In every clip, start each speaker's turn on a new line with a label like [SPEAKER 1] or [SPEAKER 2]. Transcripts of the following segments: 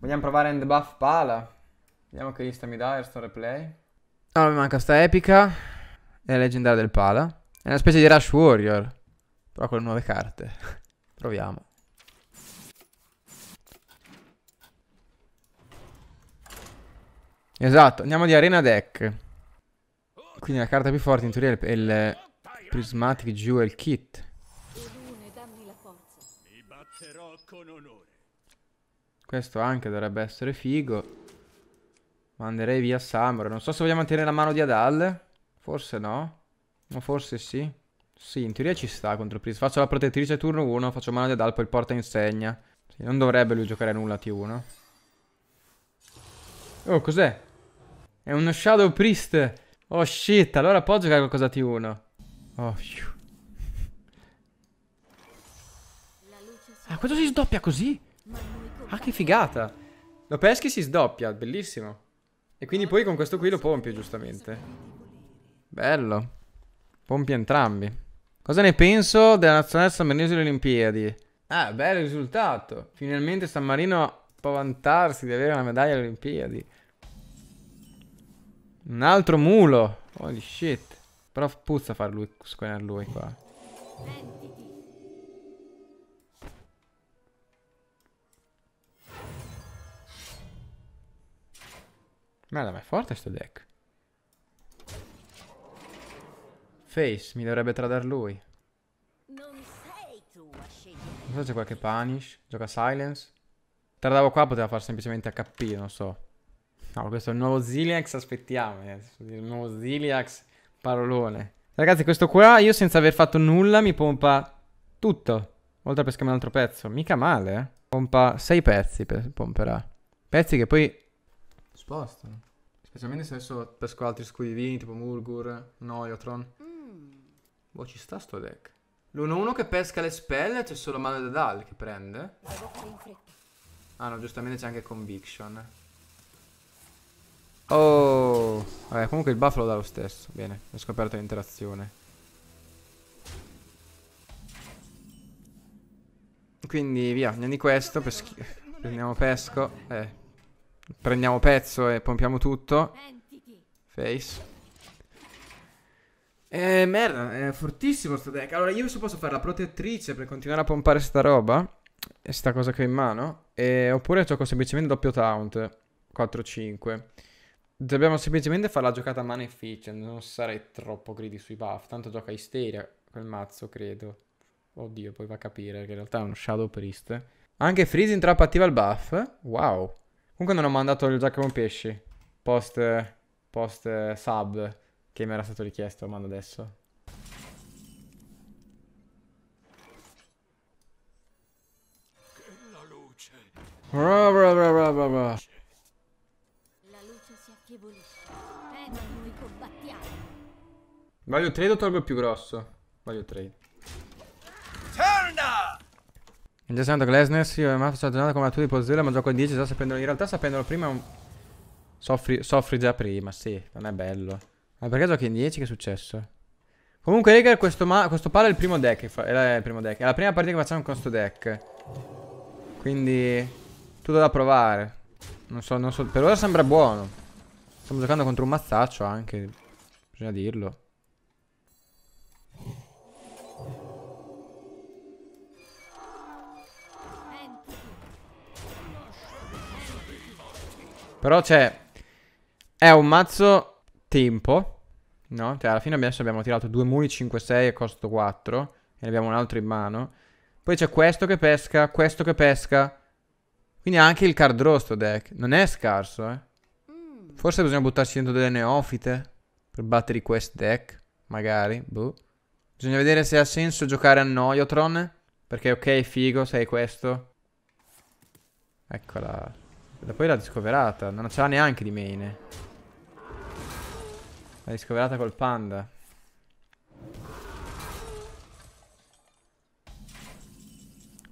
[SPEAKER 1] Vogliamo provare end buff pala? Vediamo che lista mi dà Airstone Replay. Allora ah, mi manca sta epica e la leggendaria del pala. È una specie di Rush Warrior, però con le nuove carte. Proviamo. Esatto, andiamo di arena deck. Quindi la carta più forte in teoria è il Prismatic Jewel Kit. Questo anche dovrebbe essere figo. Manderei via Samurai. Non so se vogliamo mantenere la mano di Adal. Forse no. Ma forse sì. Sì, in teoria ci sta contro Priest. Faccio la protettrice turno 1, faccio mano di Adal, poi il porta insegna. Sì, non dovrebbe lui giocare nulla T1. Oh, cos'è? È uno Shadow Priest. Oh, shit. Allora può giocare qualcosa T1. Oh, phew. Ah, questo si sdoppia così? Ah, che figata! Lo peschi si sdoppia, bellissimo. E quindi poi con questo qui lo pompi, giustamente. Bello. Pompi entrambi. Cosa ne penso della nazionale San Marino alle Olimpiadi? Ah, bel risultato. Finalmente San Marino può vantarsi di avere una medaglia alle Olimpiadi. Un altro mulo. Holy shit. Però puzza far lui, squenare lui qua. Merda, ma è forte sto deck. Face, mi dovrebbe tradare lui. Non so se c'è qualche punish. Gioca silence. Tradavo qua, poteva fare semplicemente HP, non so. No, questo è il nuovo Ziliax, aspettiamo. Eh. Il nuovo Ziliax, parolone. Ragazzi, questo qua, io senza aver fatto nulla, mi pompa tutto. Oltre a pescare un altro pezzo. Mica male, eh. Pompa 6 pezzi, pomperà. Pezzi che poi spostano. Specialmente se adesso pesco altri squilini tipo Murgur, Noiotron. Mm. Boh, ci sta sto deck. L'1-1 che pesca le spelle, c'è solo Maledadal che prende. Ah no, giustamente c'è anche Conviction. Oh, vabbè, comunque il buff lo dà lo stesso. Bene, ho scoperto l'interazione. Quindi via, andiamo di questo, peschi... prendiamo pesco. Eh, Prendiamo pezzo e pompiamo tutto. Face. Eh, merda, è fortissimo sto deck. Allora, io posso fare la protettrice per continuare a pompare sta roba. E sta cosa che ho in mano. E, oppure gioco semplicemente doppio taunt. 4-5. Dobbiamo semplicemente fare la giocata mana efficient. Non sarei troppo gridi sui buff. Tanto gioca Isteria quel mazzo, credo. Oddio, poi va a capire che in realtà è uno Shadow Priest. Anche Freezing Trap attiva il buff. Wow. Comunque non ho mandato il Giacomo Pesci. Post, post eh, sub che mi era stato richiesto, mando adesso. Bra bra bra bra bra bra. La luce si affievolisce. Prego, noi combattiamo. Voglio trade o tolgo il più grosso? Voglio trade. Turn up! Interessante Glesner, sì, ma ha fatto come la tua di Pozzella, ma gioco in 10 già sapendolo. In realtà sapendolo prima un... soffri, soffri, già prima, sì, non è bello. Ma perché giochi in 10? Che è successo? Comunque, raga, questo, questo palo è il primo deck. È, il primo deck. È la prima partita che facciamo con questo deck. Quindi, tutto da provare. Non so, non so. Per ora sembra buono. Stiamo giocando contro un mazzaccio anche. Bisogna dirlo. Però c'è. Cioè, è un mazzo tempo, no? Cioè alla fine adesso abbiamo tirato due muli 5-6 e costo 4 e ne abbiamo un altro in mano. Poi c'è questo che pesca, questo che pesca. Quindi anche il card draw sto deck. Non è scarso, eh. Mm. Forse bisogna buttarci dentro delle neofite per battere quest deck, magari, boh. Bisogna vedere se ha senso giocare a Noiotron, perché ok, figo, sei questo. Eccola. E poi l'ha discoverata. Non ce l'ha neanche di main. L'ha discoverata col panda.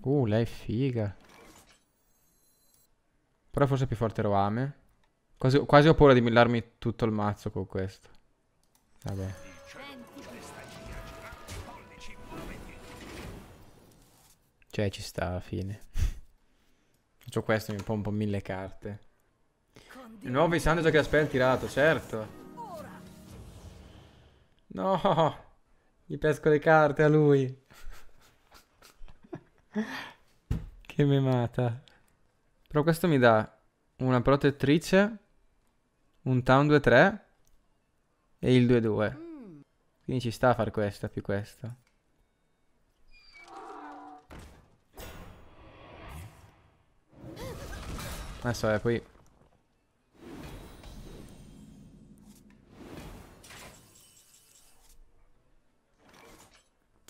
[SPEAKER 1] Uh, lei è figa. Però forse è più forte Roame. Quasi, quasi ho paura di millarmi tutto il mazzo con questo. Vabbè. Cioè, ci sta alla fine. Faccio questo, mi pompo mille carte. Il nuovo pensando già che l'aspetta tirato, certo. No! Gli pesco le carte a lui. che memata. Però questo mi dà una protettrice, un town 2-3 e il 2-2. Mm. Quindi ci sta a far questa più questa. Adesso vabbè, eh, poi...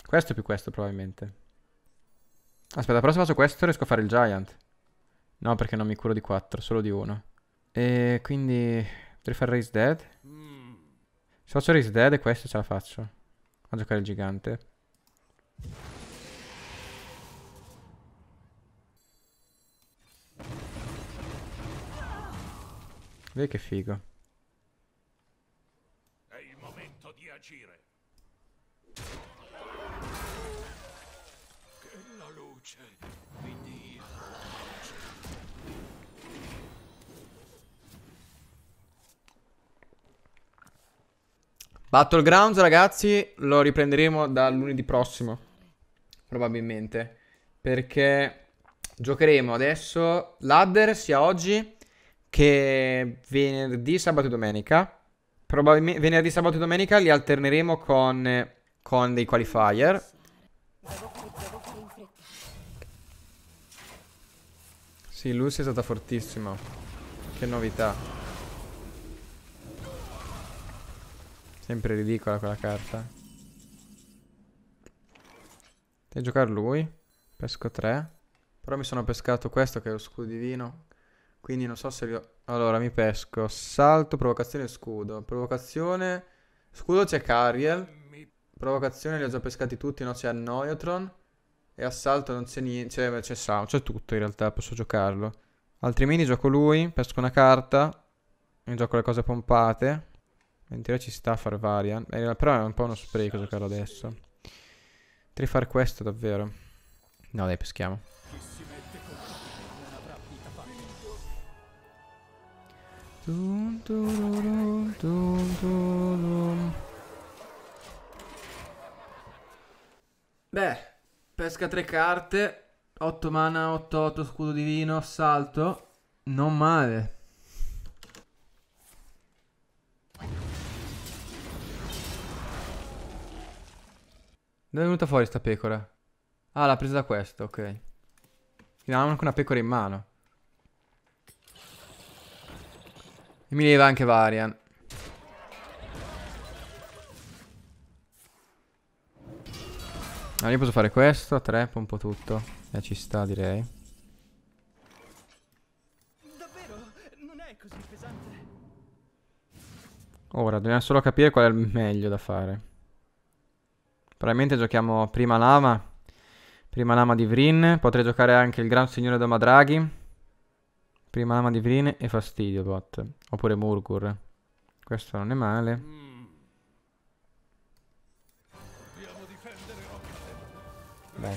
[SPEAKER 1] Questo più questo probabilmente. Aspetta, però se faccio questo riesco a fare il giant. No, perché non mi curo di 4, solo di 1. E quindi... Potrei fare raise dead? Se faccio raise dead e questo ce la faccio. A giocare il gigante. Vedi che figo. È il momento di agire. Che la luce mi dia Battlegrounds ragazzi lo riprenderemo da lunedì prossimo probabilmente perché giocheremo adesso ladder sia oggi che venerdì, sabato e domenica. Probabilmente venerdì, sabato e domenica li alterneremo con, con dei qualifier. Sì, Lucy è stata fortissima. Che novità. Sempre ridicola quella carta. Devo giocare lui. Pesco 3. Però mi sono pescato questo che è lo scudo divino. Quindi non so se vi Allora, mi pesco. Salto, provocazione, scudo. Provocazione... Scudo c'è Cariel. Provocazione li ho già pescati tutti, no? C'è Noiotron. E assalto non c'è niente. C'è Sao, c'è tutto in realtà, posso giocarlo. Altrimenti gioco lui, pesco una carta. Mi gioco le cose pompate. In teoria ci sta a far varian. Eh, però è un po' uno spreco giocarlo adesso. Potrei far questo davvero. No dai, peschiamo. Dun, dun, dun, Beh, pesca tre carte, 8 mana, 8-8, scudo divino, salto, non male. Dove è venuta fuori sta pecora? Ah, l'ha presa da questo, ok. Quindi ha anche una pecora in mano. E mi leva anche Varian. Allora io posso fare questo, trap un po' tutto. E ci sta direi. Ora dobbiamo solo capire qual è il meglio da fare. Probabilmente giochiamo prima lama. Prima lama di Vrin. Potrei giocare anche il Gran Signore Domadraghi. Prima lama di Vrine e fastidio bot. Oppure Murgur. Questo non è male. Mm. Beh.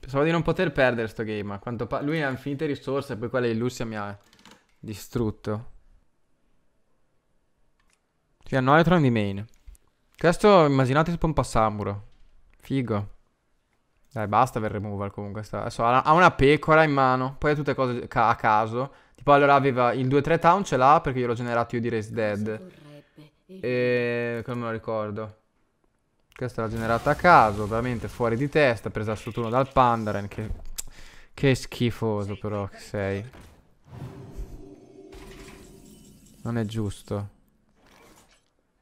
[SPEAKER 1] Pensavo di non poter perdere sto game, ma quanto lui ha infinite risorse e poi quella di Lucia mi ha distrutto. Sì, Noetron di main. Questo immaginate tipo un passamuro. Figo. Dai, basta per removal comunque. Sta... Adesso ha una pecora in mano, poi ha tutte cose ca a caso. Tipo allora aveva il 2-3 town, ce l'ha perché io l'ho generato io di Race Dead. E... come me lo ricordo. Questa l'ha generata a caso, veramente fuori di testa, presa su turno dal Pandaren, che... che schifoso però che sei. Non è giusto.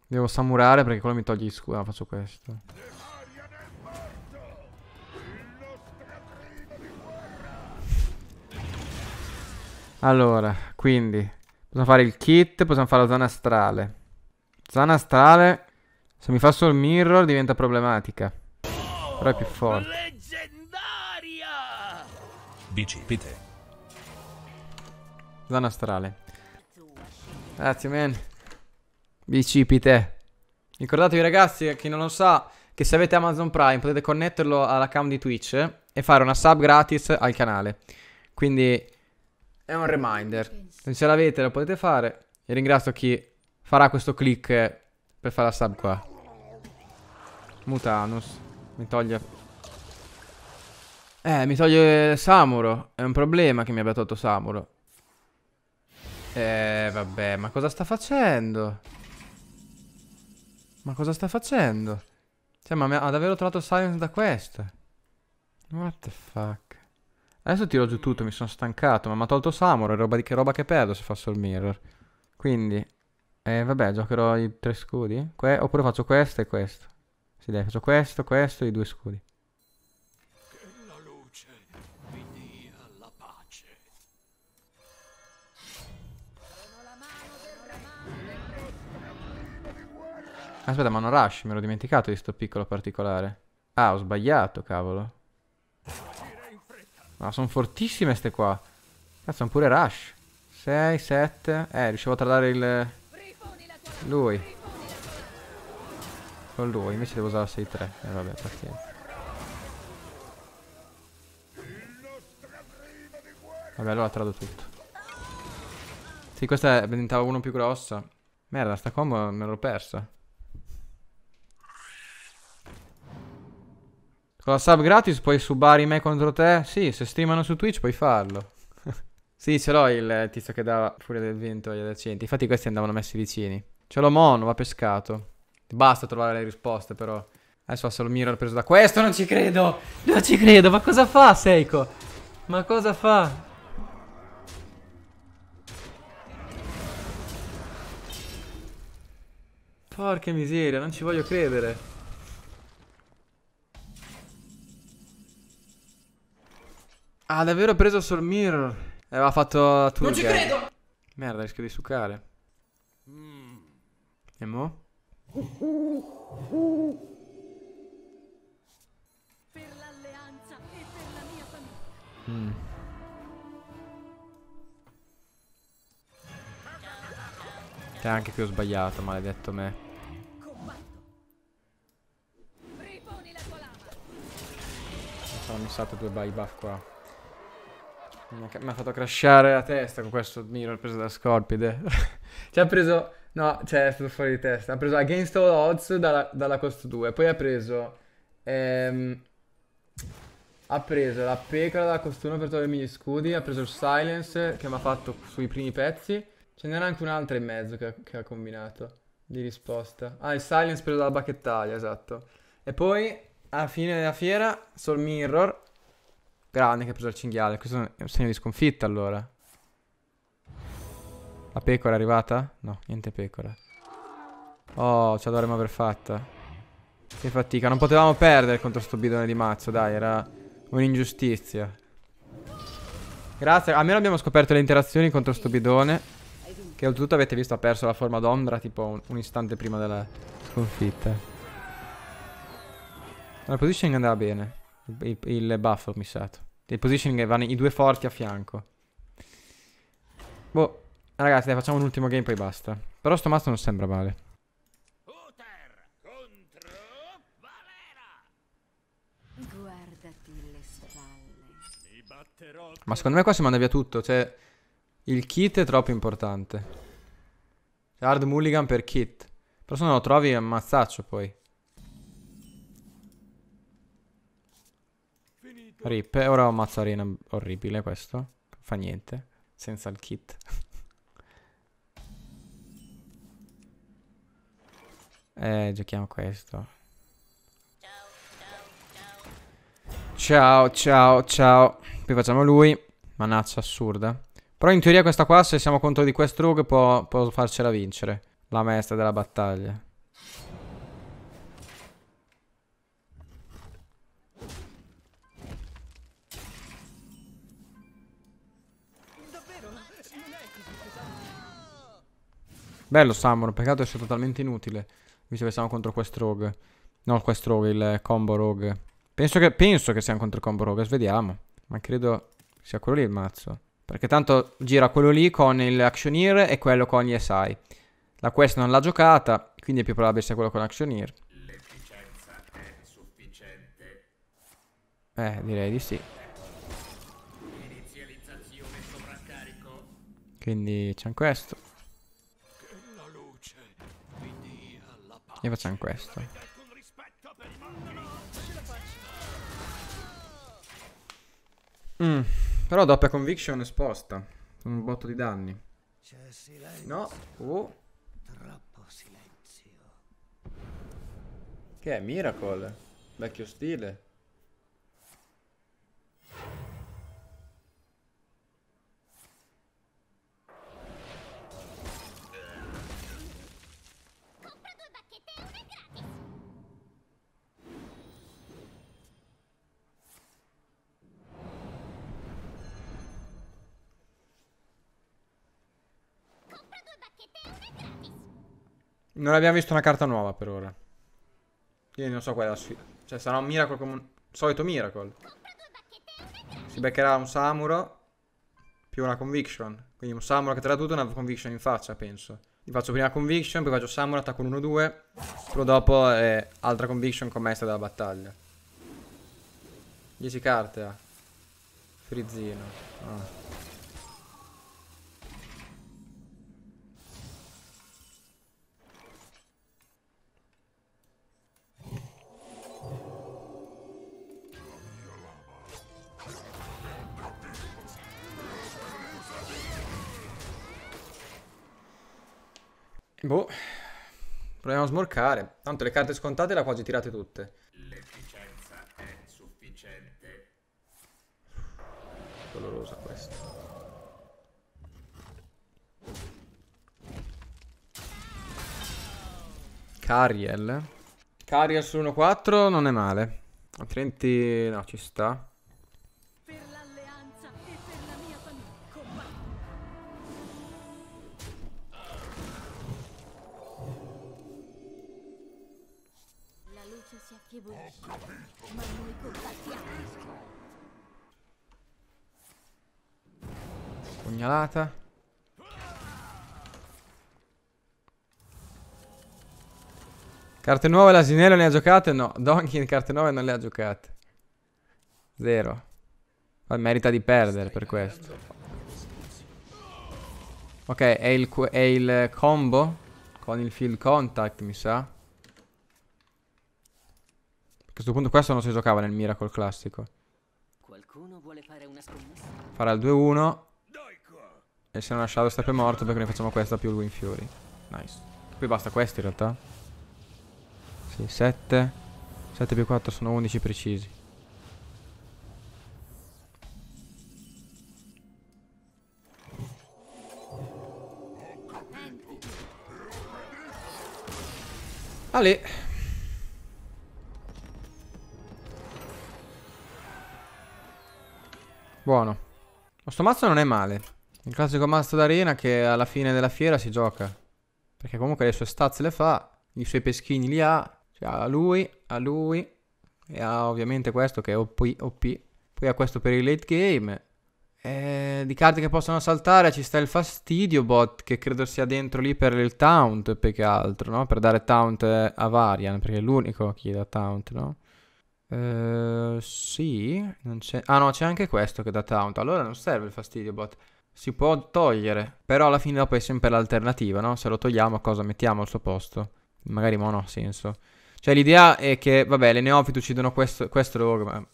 [SPEAKER 1] Devo samurare perché quello mi toglie di scudo. Ah, faccio questo. Allora, quindi, possiamo fare il kit, possiamo fare la zona astrale. Zona astrale, se mi fa solo il mirror diventa problematica. Però è più forte. Leggendaria! Bicipite. Zona astrale. Grazie, man. Bicipite. Ricordatevi ragazzi, chi non lo sa, che se avete Amazon Prime potete connetterlo all'account di Twitch e fare una sub gratis al canale. Quindi è un reminder. Se ce l'avete lo potete fare. E ringrazio chi farà questo click per fare la sub qua. Mutanus. Mi toglie... Eh, mi toglie Samuro. È un problema che mi abbia tolto Samuro. Eh, vabbè, ma cosa sta facendo? Ma cosa sta facendo? Cioè, ma ha davvero trovato Silence da questo? What the fuck? Adesso tiro giù tutto, mi sono stancato, ma mi ha tolto Samuro, roba, di, che roba che perdo se fa il mirror. Quindi, eh, vabbè, giocherò i tre scudi. Que oppure faccio questo e questo. Sì, dai, faccio questo, questo e i due scudi. Aspetta, ma non rush, mi ero dimenticato di sto piccolo particolare. Ah, ho sbagliato, cavolo. Ma sono fortissime queste qua. Cazzo, sono pure rush. 6, 7. Eh, riuscivo a tradare il... Lui. Con lui, invece devo usare la 6-3. Eh, vabbè, pazienza. Vabbè, allora trado tutto. Sì, questa diventava uno più grossa. Merda, sta combo me l'ho persa. Con la sub gratis puoi subare me contro te? Sì, se streamano su Twitch puoi farlo. sì, ce l'ho il tizio che dava furia del vento agli adiacenti. Infatti questi andavano messi vicini. Ce l'ho mono, va pescato. Basta trovare le risposte però. Adesso solo Miro l'ha preso da questo, non ci credo! Non ci credo, ma cosa fa Seiko? Ma cosa fa? Porca miseria, non ci voglio credere. Ha ah, davvero preso sul mirror. Aveva fatto la Non ci credo! Merda, rischio di succare. Mm. E mo? Per l'alleanza e per la mia famiglia. Mm. C'è anche qui ho sbagliato, maledetto me. Mi Sono missato due by buff qua. Mi ha, fatto crashare la testa con questo mirror preso da Scorpide. cioè ha preso... No, cioè è stato fuori di testa. Ha preso Against All Odds dalla, dalla Cost 2. Poi ha preso... Ehm, ha preso la pecora dalla Cost 1 per togliermi gli scudi. Ha preso il Silence che mi ha fatto sui primi pezzi. Ce n'era anche un'altra in mezzo che, che, ha combinato di risposta. Ah, il Silence preso dalla bacchettaia, esatto. E poi, a fine della fiera, Soul Mirror Grande che ha preso il cinghiale. Questo è un segno di sconfitta allora. La pecora è arrivata? No, niente pecora. Oh, ce la dovremmo aver fatta. Che fatica. Non potevamo perdere contro sto bidone di mazzo, dai. Era un'ingiustizia. Grazie. Almeno abbiamo scoperto le interazioni contro sto bidone. Che oltretutto avete visto ha perso la forma d'ombra tipo un, un, istante prima della sconfitta. La positioning andava bene. Il, il buff ho missato. Il positioning vanno i due forti a fianco. Boh. Ragazzi, dai, facciamo un ultimo game poi basta. Però sto mazzo non sembra male. Ma secondo me qua si manda via tutto, cioè... Il kit è troppo importante. Hard mulligan per kit. Però se non lo trovi è un poi. Rip. ora ho mazzo arena orribile questo. Fa niente. Senza il kit. eh, giochiamo questo. Ciao, ciao, ciao. Qui facciamo lui. Manaccia assurda. Però in teoria questa qua, se siamo contro di quest rogue, può, può farcela vincere. La maestra della battaglia. Bello Summon, peccato sia totalmente inutile. Visto che siamo contro quest rogue. No, quest rogue, il combo rogue. Penso che, penso che siamo contro il combo rogue, vediamo. Ma credo sia quello lì il mazzo. Perché tanto gira quello lì con il Actioneer e quello con gli SI. La quest non l'ha giocata, quindi è più probabile sia quello con Actioneer. L'efficienza è sufficiente. Eh, direi di sì. Quindi c'è questo. E facciamo questo. Mm, però doppia conviction esposta. Sono un botto di danni. No. Uh. Che è Miracle. Vecchio stile. Non abbiamo visto una carta nuova per ora. Io non so qual è la sfida. Cioè, sarà un Miracle come un... Solito Miracle. Si beccherà un Samuro più una Conviction. Quindi un Samuro che tradotto una Conviction in faccia, penso. Gli faccio prima Conviction, poi faccio Samuro, attacco 1-2. Però dopo eh, altra Conviction con maestra della battaglia. 10 carte ha. Ah. Frizzino. Ah. non smorcare. Tanto le carte scontate le ha quasi tirate tutte. L'efficienza è sufficiente. Dolorosa questa. Cariel. Cariel su 1-4 non è male. Altrimenti no, ci sta. Carte nuove l'asinello ne ha giocate? No. Donkey carte nuove non le ha giocate. Zero. Ma merita di perdere per questo. Ok, è il, è il combo con il field contact, mi sa. A questo punto questo non si giocava nel Miracle classico. Farà il 2-1. E se non ha Shadow Step è morto perché noi facciamo questa più il Win Fury. Nice. Qui basta questo in realtà. Sì, 7. 7 più 4 sono 11 precisi. Ale. Ah, Buono. Questo mazzo non è male. Il classico mazzo d'arena che alla fine della fiera si gioca. Perché comunque le sue stazze le fa, i suoi peschini li ha, cioè, a lui, a lui, e a ovviamente questo che è OP, OP. poi a questo per il late game. Eh, di carte che possono saltare ci sta il fastidio bot che credo sia dentro lì per il taunt più che altro, no? Per dare taunt eh, a Varian, perché è l'unico che dà taunt, no? Eh, sì, Ah no, c'è anche questo che dà taunt, allora non serve il fastidio bot. Si può togliere, però alla fine dopo è sempre l'alternativa, no? Se lo togliamo cosa mettiamo al suo posto? Magari ma non ha senso. Cioè l'idea è che, vabbè, le neofite uccidono questo, questo rogue, ma...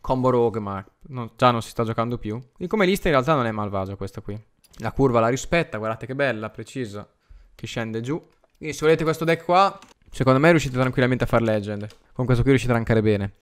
[SPEAKER 1] Combo rogue, ma non, già non si sta giocando più. E come lista in realtà non è malvagia questa qui. La curva la rispetta, guardate che bella, precisa, che scende giù. Quindi se volete questo deck qua, secondo me riuscite tranquillamente a far legend. Con questo qui riuscite a rankare bene.